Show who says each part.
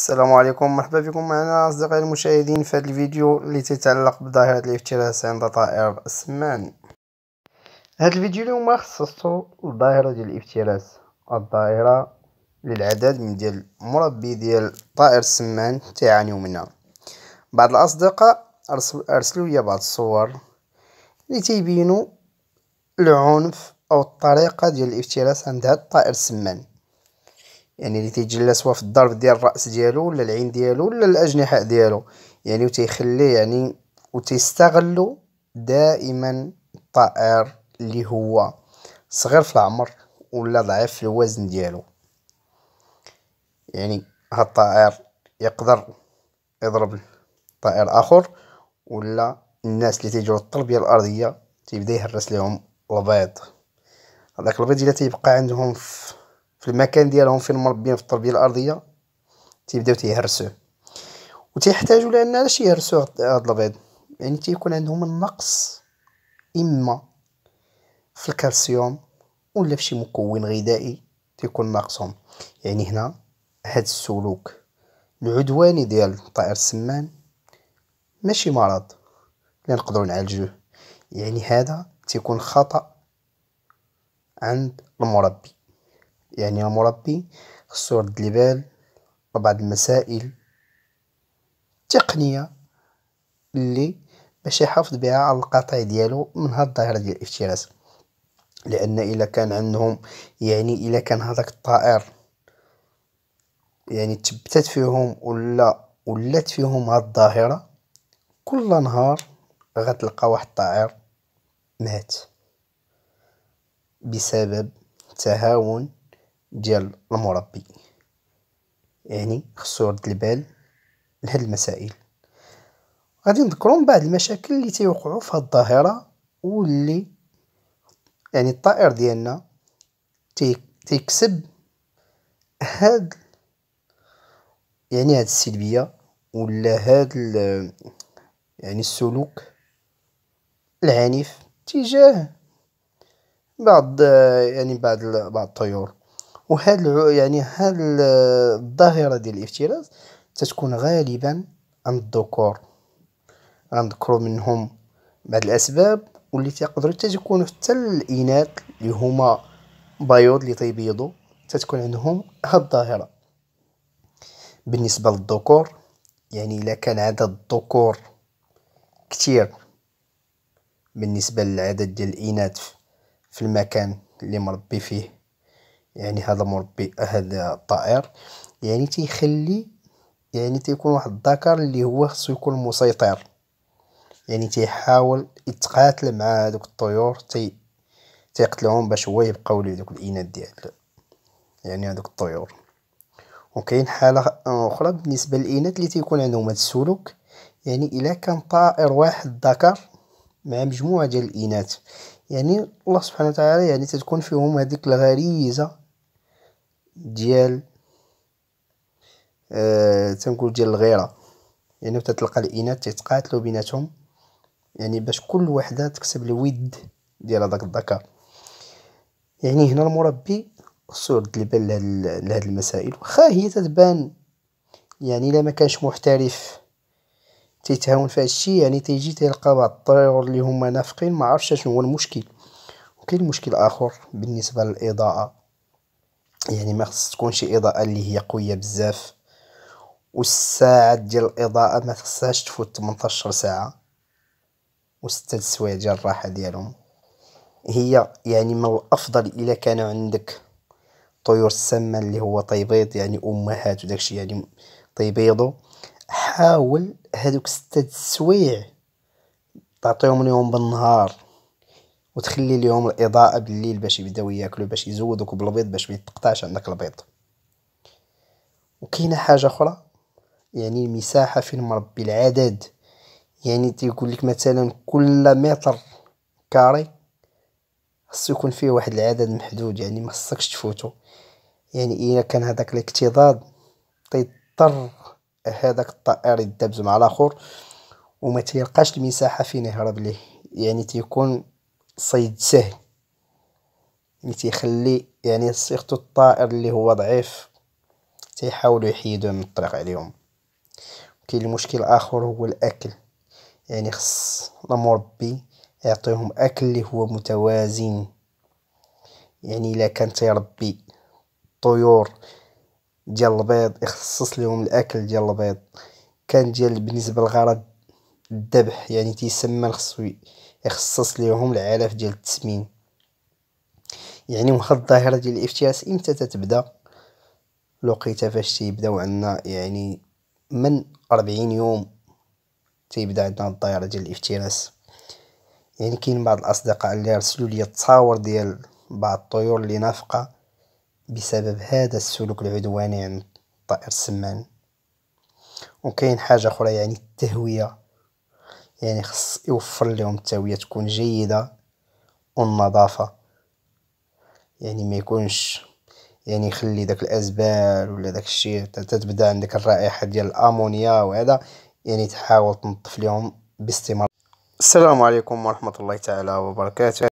Speaker 1: السلام عليكم مرحبا بكم معنا اصدقائي المشاهدين في هذا الفيديو اللي تتعلق بظاهره الافتراس عند طائر السمان هذا الفيديو اليوم خصصته لظاهره ديال الافتراس الظاهره للعدد من ديال مربي ديال طائر السمان تعانيو منها بعض الاصدقاء ارسلوا لي بعض الصور اللي تيبينوا العنف او الطريقه ديال الافتراس عند هذا الطائر السمان يعني اللي تيتجلى سواء في الضرب ديال الراس ديالو ولا العين ديالو ولا الاجنحه ديالو يعني وتيخلي يعني وتيستغلوا دائما الطائر اللي هو صغير في العمر ولا ضعيف في الوزن ديالو يعني هاد الطائر يقدر يضرب طائر اخر ولا الناس اللي تيجيو التربيه الارضيه تيبدا يهرس لهم البيض هذاك البيض الا تيبقى عندهم في في المكان ديالهم فين مربيين في التربيه الارضيه تيبداو تيهرسوه وتيحتاجوا لان علاش يهرسوا هاد البيض يعني تيكون عندهم النقص اما في الكالسيوم ولا في شي مكون غذائي تيكون ناقصهم يعني هنا هاد السلوك العدواني ديال طائر السمان ماشي مرض اللي نقدروا نعالجوه يعني هذا تيكون خطأ عند المربي يعني مربي خصو يرد البال ببعض المسائل التقنيه اللي باش يحافظ بها على القطيع ديالو من هاد الظاهرة ديال الافتراس لأن إلا كان عندهم يعني إلا كان هذاك الطائر يعني تبتت فيهم ولا ولات فيهم هاد الظاهرة كل نهار غتلقى واحد الطائر مات بسبب تهاون ديال المربي يعني خصو يرد البال لهاد المسائل غادي نذكرهم بعض المشاكل اللي تيوقعوا في هاد الظاهره واللي يعني الطائر ديالنا تيكسب هاد يعني هاد السلبيه ولا هاد يعني السلوك العنيف تجاه بعض يعني بعض بعض الطيور وهاد يعني هاد الظاهره ديال الافتراس تتكون غالبا عند الذكور غنذكروا منهم بعض الاسباب واللي تيقدروا حتى تكونوا حتى الاناث اللي هما بيوض اللي تيبيضوا تتكون عندهم هاد الظاهره بالنسبه للذكور يعني الا كان عدد الذكور كثير بالنسبه للعدد ديال الاناث في المكان اللي مربي فيه يعني هذا مربي هذا الطائر يعني تيخلي يعني تيكون واحد الذكر اللي هو خصو يكون مسيطر يعني تيحاول يتقاتل مع دوك الطيور تي تيقتلهم باش هو يبقاو ليه دوك الاناث ديال يعني هذوك الطيور وكاين حاله اخرى بالنسبه للاناث اللي تيكون عندهم هذا السلوك يعني الا كان طائر واحد ذكر مع مجموعه ديال الاناث يعني الله سبحانه وتعالى يعني تتكون فيهم هذيك الغريزه ديال آه تنقول ديال الغيره يعني تتلقى الاناث تيتقاتلوا بيناتهم يعني باش كل وحده تكسب الود ديال هذاك الذكر يعني هنا المربي خصو يرد البال لهاد المسائل واخا هي تتبان يعني الا ما كانش محترف تيتهاون في هادشي يعني تيجي تيلقى بعض الطيور اللي هما نافقين ما عرفتش شنو هو المشكل وكاين مشكل اخر بالنسبه للاضاءه يعني ما خص تكون شي اضاءه اللي هي قويه بزاف والساعه ديال الاضاءه ما خصهاش تفوت 18 ساعه وستة السوايع ديال الراحه ديالهم هي يعني من الافضل الا كان عندك طيور السما اللي هو طيبيض يعني امهات وداكشي يعني طيبيضو حاول هادوك ستة السوايع تعطيهم ليهم بالنهار وتخلي لهم الاضاءه بالليل باش يبداو ياكلوا باش يزودوك بالبيض باش ما يتقطعش عندك البيض وكاينه حاجه اخرى يعني المساحه فين مربي العدد يعني تيقول لك مثلا كل متر كاري خصو يكون فيه واحد العدد محدود يعني ما خصكش تفوتو يعني الا إيه كان هذاك الاكتضاد تيضطر هذاك الطائر يدبز مع الاخر وما تلقاش المساحه فين يهرب ليه يعني تيكون صيد سهل اللي تيخلي يعني سيرتو الطائر اللي هو ضعيف تيحاولوا يحيدوه من الطريق عليهم كاين المشكل الاخر هو الاكل يعني خص المربي يعطيهم اكل اللي هو متوازن يعني الا كان تيربي طيور ديال البيض يخصص لهم الاكل ديال البيض كان ديال بالنسبه للغرض الذبح يعني تيسمن خصو يخصص ليهم العلاف ديال التسمين يعني واخا الظاهرة ديال الافتراس امتى تتبدا لقيتها فاش تيبداو عندنا يعني من أربعين يوم تيبدا عندنا الظاهرة ديال الافتراس يعني كاين بعض الاصدقاء اللي رسلوا لي التصاور ديال بعض الطيور اللي نافقه بسبب هذا السلوك العدواني عند الطائر السمان وكاين حاجه اخرى يعني التهويه يعني خص يوفر ليهم التهويه تكون جيده والنظافه يعني ما يكونش يعني يخلي داك الازبال ولا داك الشيء تتبدا عندك الرائحه ديال الامونيا وهذا يعني تحاول تنظف ليهم باستمرار السلام عليكم ورحمه الله تعالى وبركاته